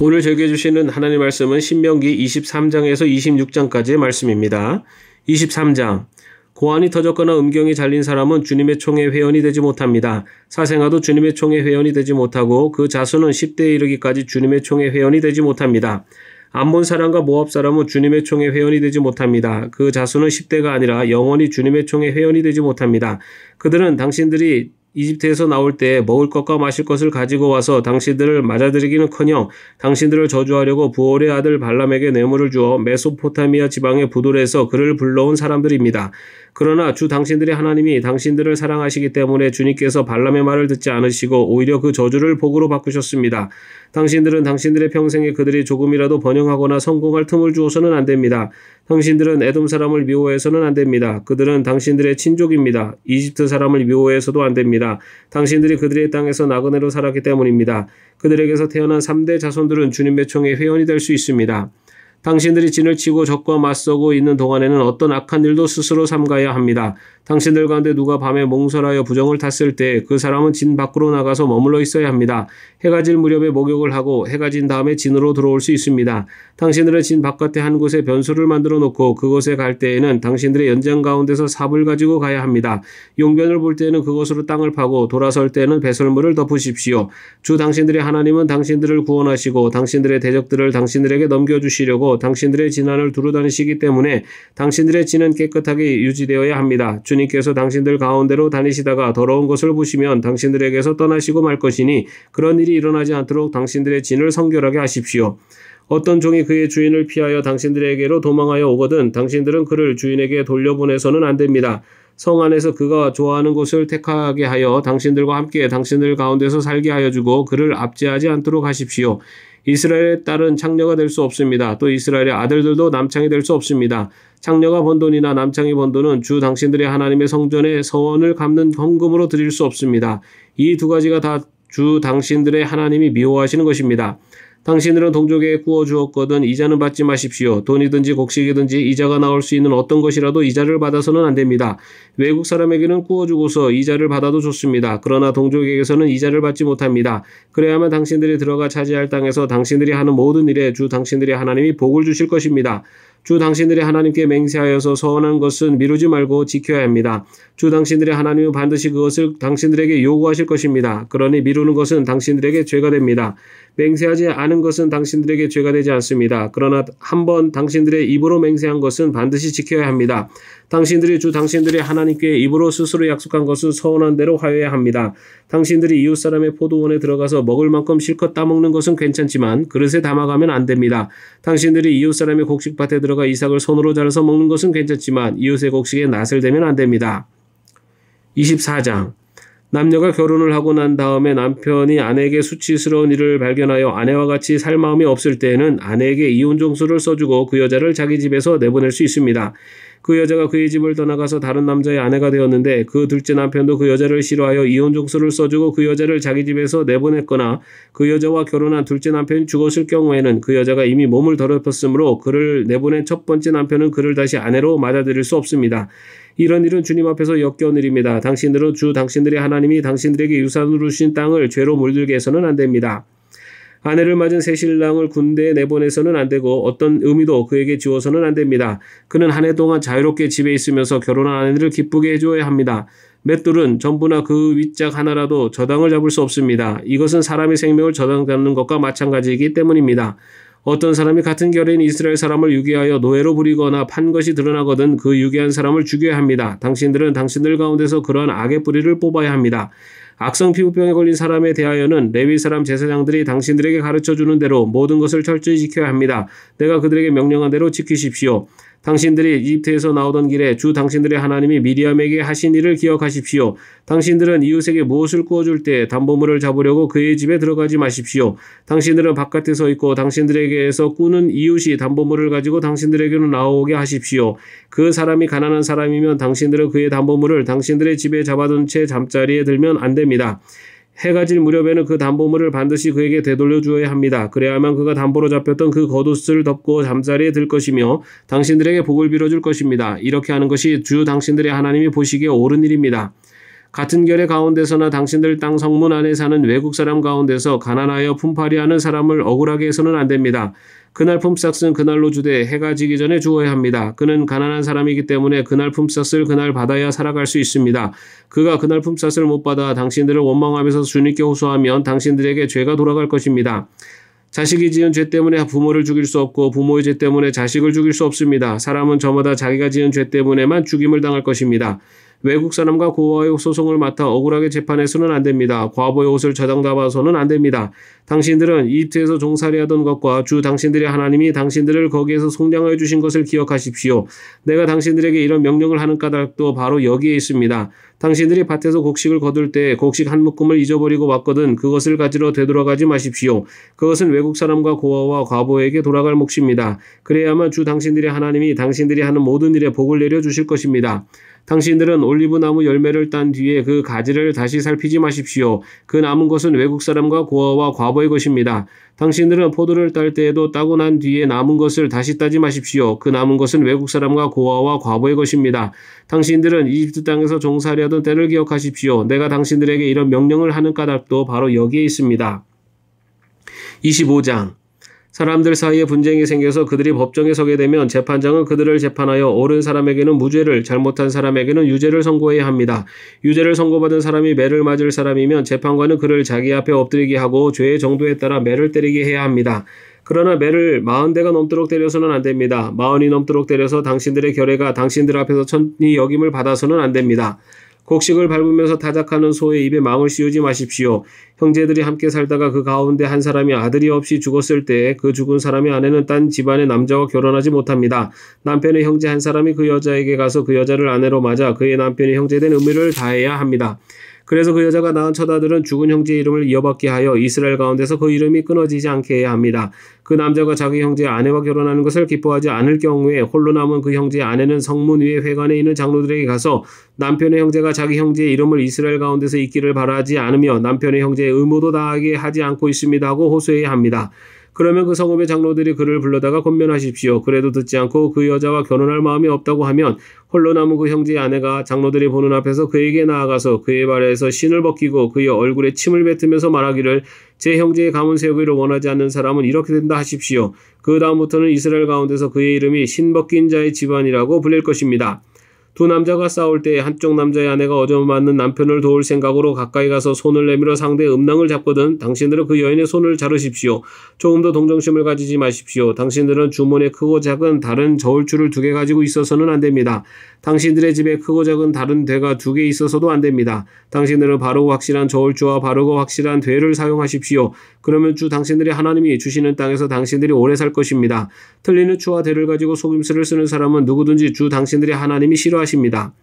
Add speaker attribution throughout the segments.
Speaker 1: 오늘 즐겨 주시는 하나님 말씀은 신명기 23장에서 26장까지의 말씀입니다. 23장 고환이 터졌거나 음경이 잘린 사람은 주님의 총에 회원이 되지 못합니다. 사생아도 주님의 총에 회원이 되지 못하고 그 자수는 10대에 이르기까지 주님의 총에 회원이 되지 못합니다. 안본 사람과 모압 사람은 주님의 총에 회원이 되지 못합니다. 그 자수는 10대가 아니라 영원히 주님의 총에 회원이 되지 못합니다. 그들은 당신들이 이집트에서 나올 때 먹을 것과 마실 것을 가지고 와서 당신들을 맞아들이기는커녕 당신들을 저주하려고 부월의 아들 발람에게 뇌물을 주어 메소포타미아 지방의 부돌에서 그를 불러온 사람들입니다. 그러나 주 당신들의 하나님이 당신들을 사랑하시기 때문에 주님께서 발람의 말을 듣지 않으시고 오히려 그 저주를 복으로 바꾸셨습니다. 당신들은 당신들의 평생에 그들이 조금이라도 번영하거나 성공할 틈을 주어서는 안 됩니다. 당신들은 애돔 사람을 미워해서는 안 됩니다. 그들은 당신들의 친족입니다. 이집트 사람을 미워해서도 안 됩니다. 당신들이 그들의 땅에서 나그네로 살았기 때문입니다. 그들에게서 태어난 3대 자손들은 주님의 총의 회원이 될 수 있습니다. 당신들이 진을 치고 적과 맞서고 있는 동안에는 어떤 악한 일도 스스로 삼가야 합니다. 당신들 가운데 누가 밤에 몽설하여 부정을 탔을 때 그 사람은 진 밖으로 나가서 머물러 있어야 합니다. 해가 질 무렵에 목욕을 하고 해가 진 다음에 진으로 들어올 수 있습니다. 당신들은 진 바깥에 한 곳에 변수를 만들어 놓고 그곳에 갈 때에는 당신들의 연장 가운데서 삽을 가지고 가야 합니다. 용변을 볼 때는 그것으로 땅을 파고 돌아설 때는 에 배설물을 덮으십시오. 주 당신들의 하나님은 당신들을 구원하시고 당신들의 대적들을 당신들에게 넘겨주시려고 당신들의 진안을 두루 다니시기 때문에 당신들의 진은 깨끗하게 유지되어야 합니다. 주 예님께서 당신들 가운데로 다니시다가 더러운 것을 보시면 당신들에게서 떠나시고 말 것이니 그런 일이 일어나지 않도록 당신들의 진을 성결하게 하십시오. 어떤 종이 그의 주인을 피하여 당신들에게로 도망하여 오거든 당신들은 그를 주인에게 돌려보내서는 안 됩니다. 성 안에서 그가 좋아하는 곳을 택하게 하여 당신들과 함께 당신들 가운데서 살게 하여 주고 그를 압제하지 않도록 하십시오. 이스라엘의 딸은 창녀가 될 수 없습니다. 또 이스라엘의 아들들도 남창이 될 수 없습니다. 창녀가 번 돈이나 남창이 번 돈은 주 당신들의 하나님의 성전에 서원을 갚는 헌금으로 드릴 수 없습니다. 이 두 가지가 다 주 당신들의 하나님이 미워하시는 것입니다. 당신들은 동족에 게 구워 주었거든 이자는 받지 마십시오. 돈이든지 곡식이든지 이자가 나올 수 있는 어떤 것이라도 이자를 받아서는 안 됩니다. 외국 사람에게는 구워 주고서 이자를 받아도 좋습니다. 그러나 동족에게서는 이자를 받지 못합니다. 그래야만 당신들이 들어가 차지할 땅에서 당신들이 하는 모든 일에 주 당신들의 하나님이 복을 주실 것입니다. 주 당신들의 하나님께 맹세하여서 서원한 것은 미루지 말고 지켜야 합니다. 주 당신들의 하나님은 반드시 그것을 당신들에게 요구하실 것입니다. 그러니 미루는 것은 당신들에게 죄가 됩니다. 맹세하지 않은 것은 당신들에게 죄가 되지 않습니다. 그러나 한 번 당신들의 입으로 맹세한 것은 반드시 지켜야 합니다. 당신들이 주 당신들의 하나님께 입으로 스스로 약속한 것은 서운한 대로 하여야 합니다. 당신들이 이웃 사람의 포도원에 들어가서 먹을 만큼 실컷 따먹는 것은 괜찮지만 그릇에 담아가면 안 됩니다. 당신들이 이웃 사람의 곡식밭에 들어가 이삭을 손으로 자라서 먹는 것은 괜찮지만 이웃의 곡식에 낯을 대면 안 됩니다. 24장 남녀가 결혼을 하고 난 다음에 남편이 아내에게 수치스러운 일을 발견하여 아내와 같이 살 마음이 없을 때에는 아내에게 이혼 종수를 써주고 그 여자를 자기 집에서 내보낼 수 있습니다. 그 여자가 그의 집을 떠나가서 다른 남자의 아내가 되었는데 그 둘째 남편도 그 여자를 싫어하여 이혼 종소를 써주고 그 여자를 자기 집에서 내보냈거나 그 여자와 결혼한 둘째 남편이 죽었을 경우에는 그 여자가 이미 몸을 더럽혔으므로 그를 내보낸 첫 번째 남편은 그를 다시 아내로 맞아들일 수 없습니다. 이런 일은 주님 앞에서 역겨운 일입니다. 당신들은 주 당신들의 하나님이 당신들에게 유산으로 주신 땅을 죄로 물들게 해서는 안 됩니다. 아내를 맞은 새 신랑을 군대에 내보내서는 안 되고 어떤 의미도 그에게 주어서는 안 됩니다. 그는 한 해 동안 자유롭게 집에 있으면서 결혼한 아내를 기쁘게 해줘야 합니다. 맷돌은 전부나 그 윗짝 하나라도 저당을 잡을 수 없습니다. 이것은 사람의 생명을 저당 잡는 것과 마찬가지이기 때문입니다. 어떤 사람이 같은 결인 이스라엘 사람을 유괴하여 노예로 부리거나 판 것이 드러나거든 그유괴한 사람을 죽여야 합니다. 당신들은 당신들 가운데서 그런 악의 뿌리를 뽑아야 합니다. 악성 피부병에 걸린 사람에 대하여는 레위 사람 제사장들이 당신들에게 가르쳐 주는 대로 모든 것을 철저히 지켜야 합니다. 내가 그들에게 명령한 대로 지키십시오. 당신들이 이집트에서 나오던 길에 주 당신들의 하나님이 미리암에게 하신 일을 기억하십시오. 당신들은 이웃에게 무엇을 구워줄 때 담보물을 잡으려고 그의 집에 들어가지 마십시오. 당신들은 바깥에 서 있고 당신들에게서 꾸는 이웃이 담보물을 가지고 당신들에게로 나오게 하십시오. 그 사람이 가난한 사람이면 당신들은 그의 담보물을 당신들의 집에 잡아둔 채 잠자리에 들면 안 됩니다. 해가 질 무렵에는 그 담보물을 반드시 그에게 되돌려 주어야 합니다. 그래야만 그가 담보로 잡혔던 그 겉옷을 덮고 잠자리에 들 것이며 당신들에게 복을 빌어줄 것입니다. 이렇게 하는 것이 주 당신들의 하나님이 보시기에 옳은 일입니다. 같은 결의 가운데서나 당신들 땅 성문 안에 사는 외국 사람 가운데서 가난하여 품팔이하는 사람을 억울하게 해서는 안 됩니다. 그날 품삯은 그날로 주되 해가 지기 전에 주어야 합니다. 그는 가난한 사람이기 때문에 그날 품삯을 그날 받아야 살아갈 수 있습니다. 그가 그날 품삯을 못 받아 당신들을 원망하면서 주님께 호소하면 당신들에게 죄가 돌아갈 것입니다. 자식이 지은 죄 때문에 부모를 죽일 수 없고 부모의 죄 때문에 자식을 죽일 수 없습니다. 사람은 저마다 자기가 지은 죄 때문에만 죽임을 당할 것입니다. 외국 사람과 고아의 소송을 맡아 억울하게 재판해서는 안 됩니다. 과보의 옷을 저당잡아서는안 됩니다. 당신들은 이집트에서 종살이하던 것과 주 당신들의 하나님이 당신들을 거기에서 송장하여 주신 것을 기억하십시오. 내가 당신들에게 이런 명령을 하는 까닭도 바로 여기에 있습니다. 당신들이 밭에서 곡식을 거둘 때 곡식 한 묶음을 잊어버리고 왔거든 그것을 가지러 되돌아가지 마십시오. 그것은 외국 사람과 고아와 과보에게 돌아갈 몫입니다. 그래야만 주 당신들의 하나님이 당신들이 하는 모든 일에 복을 내려 주실 것입니다. 당신들은 올리브 나무 열매를 딴 뒤에 그 가지를 다시 살피지 마십시오. 그 남은 것은 외국 사람과 고아와 과부의 것입니다. 당신들은 포도를 딸 때에도 따고 난 뒤에 남은 것을 다시 따지 마십시오. 그 남은 것은 외국 사람과 고아와 과부의 것입니다. 당신들은 이집트 땅에서 종살이하던 때를 기억하십시오. 내가 당신들에게 이런 명령을 하는 까닭도 바로 여기에 있습니다. 25장 사람들 사이에 분쟁이 생겨서 그들이 법정에 서게 되면 재판장은 그들을 재판하여 옳은 사람에게는 무죄를 잘못한 사람에게는 유죄를 선고해야 합니다. 유죄를 선고받은 사람이 매를 맞을 사람이면 재판관은 그를 자기 앞에 엎드리게 하고 죄의 정도에 따라 매를 때리게 해야 합니다. 그러나 매를 마흔 대가 넘도록 때려서는 안 됩니다. 마흔이 넘도록 때려서 당신들의 결례가 당신들 앞에서 천이역임을 받아서는 안 됩니다. 곡식을 밟으면서 타작하는 소의 입에 망을 씌우지 마십시오. 형제들이 함께 살다가 그 가운데 한 사람이 아들이 없이 죽었을 때 그 죽은 사람의 아내는 딴 집안의 남자와 결혼하지 못합니다. 남편의 형제 한 사람이 그 여자에게 가서 그 여자를 아내로 맞아 그의 남편이 형제된 의미를 다해야 합니다. 그래서 그 여자가 낳은 처다들은 죽은 형제의 이름을 이어받게 하여 이스라엘 가운데서 그 이름이 끊어지지 않게 해야 합니다. 그 남자가 자기 형제의 아내와 결혼하는 것을 기뻐하지 않을 경우에 홀로 남은 그 형제의 아내는 성문 위에 회관에 있는 장로들에게 가서 남편의 형제가 자기 형제의 이름을 이스라엘 가운데서 있기를 바라지 않으며 남편의 형제의 의무도 다하게 하지 않고 있습니다 하고 호소해야 합니다. 그러면 그 성읍의 장로들이 그를 불러다가 권면하십시오. 그래도 듣지 않고 그 여자와 결혼할 마음이 없다고 하면 홀로 남은 그 형제의 아내가 장로들이 보는 앞에서 그에게 나아가서 그의 발에서 신을 벗기고 그의 얼굴에 침을 뱉으면서 말하기를 제 형제의 가문 세우기를 원하지 않는 사람은 이렇게 된다 하십시오. 그 다음부터는 이스라엘 가운데서 그의 이름이 신벗긴 자의 집안이라고 불릴 것입니다. 두 남자가 싸울 때 한쪽 남자의 아내가 어저맞는 남편을 도울 생각으로 가까이 가서 손을 내밀어 상대의 음낭을 잡거든 당신들은 그 여인의 손을 자르십시오. 조금 더 동정심을 가지지 마십시오. 당신들은 주문니에 크고 작은 다른 저울추를 두 개 가지고 있어서는 안 됩니다. 당신들의 집에 크고 작은 다른 대가 두 개 있어서도 안 됩니다. 당신들은 바르고 확실한 저울추와 바르고 확실한 대를 사용하십시오. 그러면 주 당신들의 하나님이 주시는 땅에서 당신들이 오래 살 것입니다. 틀리는 추와 대를 가지고 속임수를 쓰는 사람은 누구든지 주 당신들의 하나님이 싫어하십니다. 것입니다.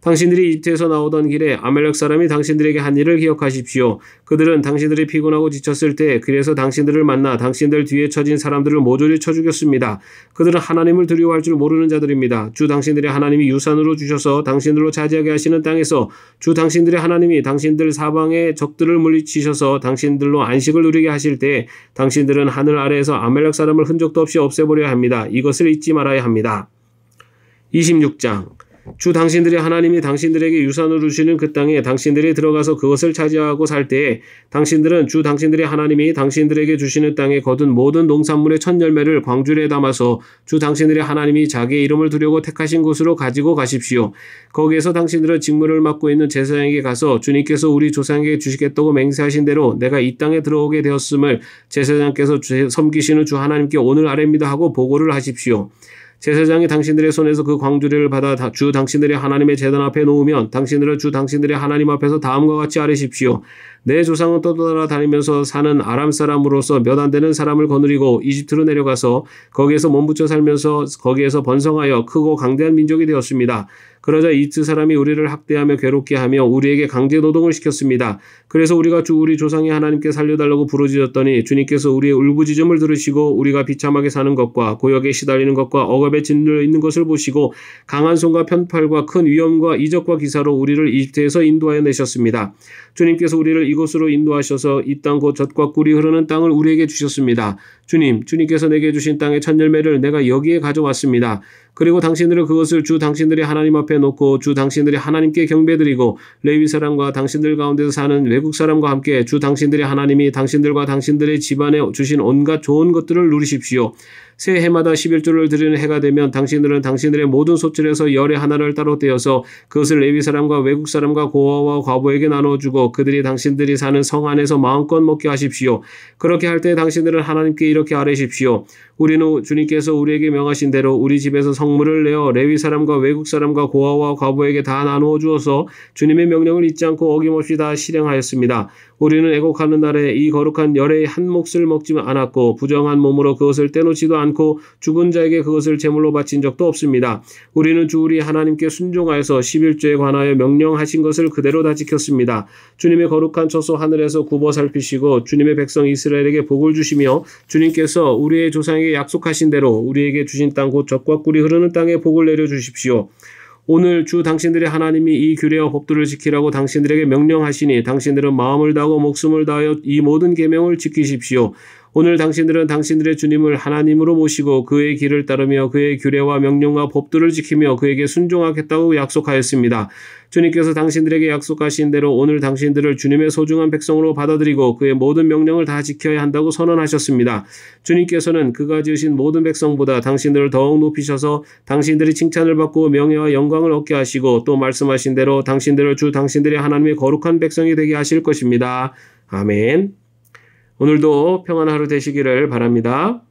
Speaker 1: 당신들이 이집트에서 나오던 길에 아멜렉 사람이 당신들에게 한 일을 기억하십시오. 그들은 당신들이 피곤하고 지쳤을 때 그래서 당신들을 만나 당신들 뒤에 처진 사람들을 모조리 쳐 죽였습니다. 그들은 하나님을 두려워할 줄 모르는 자들입니다. 주 당신들의 하나님이 유산으로 주셔서 당신들로 차지하게 하시는 땅에서 주 당신들의 하나님이 당신들 사방에 적들을 물리치셔서 당신들로 안식을 누리게 하실 때 당신들은 하늘 아래에서 아멜렉 사람을 흔적도 없이 없애버려야 합니다. 이것을 잊지 말아야 합니다. 26장 주 당신들의 하나님이 당신들에게 유산을 주시는 그 땅에 당신들이 들어가서 그것을 차지하고 살 때에 당신들은 주 당신들의 하나님이 당신들에게 주시는 땅에 거둔 모든 농산물의 첫 열매를 광주리에 담아서 주 당신들의 하나님이 자기의 이름을 두려고 택하신 곳으로 가지고 가십시오. 거기에서 당신들은 직무를 맡고 있는 제사장에게 가서 주님께서 우리 조상에게 주시겠다고 맹세하신 대로 내가 이 땅에 들어오게 되었음을 제사장께서 섬기시는 주 하나님께 오늘 아래입니다 하고 보고를 하십시오. 제사장이 당신들의 손에서 그 광주리를 받아 주 당신들의 하나님의 재단 앞에 놓으면 당신들은 주 당신들의 하나님 앞에서 다음과 같이 아뢰십시오. 내 조상은 떠돌아 다니면서 사는 아람 사람으로서 몇 안 되는 사람을 거느리고 이집트로 내려가서 거기에서 몸붙여 살면서 거기에서 번성하여 크고 강대한 민족이 되었습니다. 그러자 이츠 사람이 우리를 학대하며 괴롭게 하며 우리에게 강제 노동을 시켰습니다. 그래서 우리가 주 우리 조상이 하나님께 살려달라고 부르짖었더니 주님께서 우리의 울부짖음을 들으시고 우리가 비참하게 사는 것과 고역에 시달리는 것과 억압에 짓눌려 있는 것을 보시고 강한 손과 편팔과 큰 위험과 이적과 기사로 우리를 이집트에서 인도하여 내셨습니다. 주님께서 우리를 이곳으로 인도하셔서 이땅곧 젖과 꿀이 흐르는 땅을 우리에게 주셨습니다. 주님, 주님께서 내게 주신 땅의 첫 열매를 내가 여기에 가져왔습니다. 그리고 당신들은 그것을 주 당신들의 하나님 앞에 빼놓고 주 당신들이 하나님께 경배드리고 레위 사람과 당신들 가운데서 사는 외국 사람과 함께 주 당신들이 하나님이 당신들과 당신들의 집안에 주신 온갖 좋은 것들을 누리십시오. 새 해마다 1 1주를 드리는 해가 되면 당신들은 당신들의 모든 소출에서 열의 하나를 따로 떼어서 그것을 레위 사람과 외국 사람과 고아와 과부에게 나눠주고 그들이 당신들이 사는 성 안에서 마음껏 먹게 하십시오. 그렇게 할 때 당신들은 하나님께 이렇게 아뢰십시오. 우리는 주님께서 우리에게 명하신 대로 우리 집에서 성물을 내어 레위 사람과 외국 사람과 고아 노아와 과부에게 다 나누어 주어서 주님의 명령을 잊지 않고 어김없이 다 실행하였습니다. 우리는 애곡하는 날에 이 거룩한 열의 한 몫을 먹지 않았고 부정한 몸으로 그것을 떼놓지도 않고 죽은 자에게 그것을 제물로 바친 적도 없습니다. 우리는 주 우리 하나님께 순종하여서 11조에 관하여 명령하신 것을 그대로 다 지켰습니다. 주님의 거룩한 처소 하늘에서 굽어 살피시고 주님의 백성 이스라엘에게 복을 주시며 주님께서 우리의 조상에게 약속하신 대로 우리에게 주신 땅곧 적과 꿀이 흐르는 땅에 복을 내려 주십시오. 오늘 주 당신들의 하나님이 이 규례와 법도를 지키라고 당신들에게 명령하시니 당신들은 마음을 다하고 목숨을 다하여 이 모든 계명을 지키십시오. 오늘 당신들은 당신들의 주님을 하나님으로 모시고 그의 길을 따르며 그의 규례와 명령과 법도를 지키며 그에게 순종하겠다고 약속하였습니다. 주님께서 당신들에게 약속하신 대로 오늘 당신들을 주님의 소중한 백성으로 받아들이고 그의 모든 명령을 다 지켜야 한다고 선언하셨습니다. 주님께서는 그가 지으신 모든 백성보다 당신들을 더욱 높이셔서 당신들이 칭찬을 받고 명예와 영광을 얻게 하시고 또 말씀하신 대로 당신들을 주 당신들의 하나님의 거룩한 백성이 되게 하실 것입니다. 아멘. 오늘도 평안한 하루 되시기를 바랍니다.